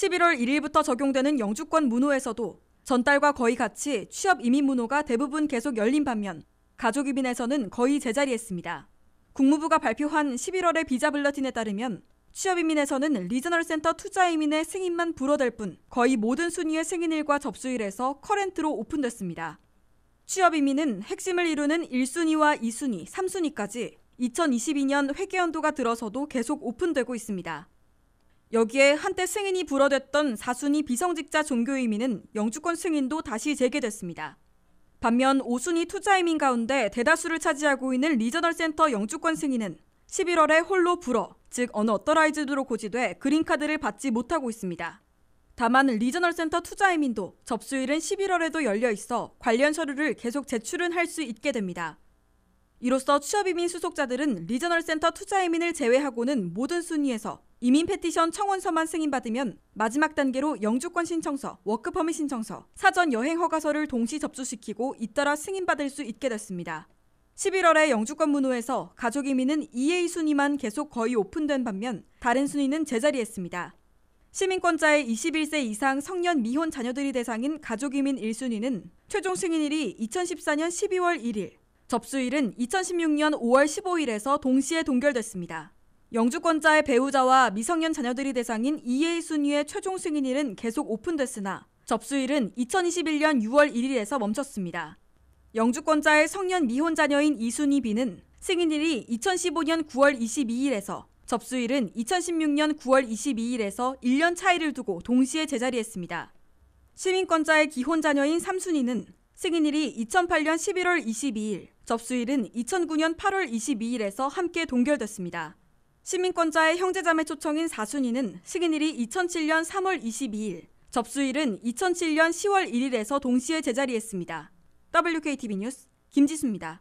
11월 1일부터 적용되는 영주권 문호에서도 전달과 거의 같이 취업 이민 문호가 대부분 계속 열린 반면 가족 이민에서는 거의 제자리했습니다. 국무부가 발표한 11월의 비자 블러틴에 따르면 취업 이민에서는 리저널 센터 투자 이민의 승인만 불어될 뿐 거의 모든 순위의 승인일과 접수일에서 커렌트로 오픈됐습니다. 취업 이민은 핵심을 이루는 1순위와 2순위, 3순위까지 2022년 회계연도가 들어서도 계속 오픈되고 있습니다. 여기에 한때 승인이 불어댔던 4순위 비성직자 종교이민은 영주권 승인도 다시 재개됐습니다. 반면 5순위 투자이민 가운데 대다수를 차지하고 있는 리저널 센터 영주권 승인은 11월에 홀로 불어, 즉 언어터라이즈드로 고지돼 그린카드를 받지 못하고 있습니다. 다만 리저널 센터 투자이민도 접수일은 11월에도 열려 있어 관련 서류를 계속 제출은 할 수 있게 됩니다. 이로써 취업이민 수속자들은 리저널 센터 투자이민을 제외하고는 모든 순위에서 이민 패티션 청원서만 승인받으면 마지막 단계로 영주권 신청서, 워크퍼밋 신청서, 사전 여행 허가서를 동시 접수시키고 잇따라 승인받을 수 있게 됐습니다. 11월에 영주권 문호에서 가족 이민은 EA 순위만 계속 거의 오픈된 반면 다른 순위는 제자리했습니다. 시민권자의 21세 이상 성년 미혼 자녀들이 대상인 가족 이민 1순위는 최종 승인일이 2014년 12월 1일, 접수일은 2016년 5월 15일에서 동시에 동결됐습니다. 영주권자의 배우자와 미성년 자녀들이 대상인 EA 순위의 최종 승인일은 계속 오픈됐으나 접수일은 2021년 6월 1일에서 멈췄습니다. 영주권자의 성년 미혼 자녀인 이순희 B는 승인일이 2015년 9월 22일에서 접수일은 2016년 9월 22일에서 1년 차이를 두고 동시에 제자리했습니다 시민권자의 기혼 자녀인 삼순희는 승인일이 2008년 11월 22일, 접수일은 2009년 8월 22일에서 함께 동결됐습니다. 시민권자의 형제자매 초청인 사순이는 식인일이 2007년 3월 22일, 접수일은 2007년 10월 1일에서 동시에 제자리했습니다. WKTV 뉴스 김지수입니다.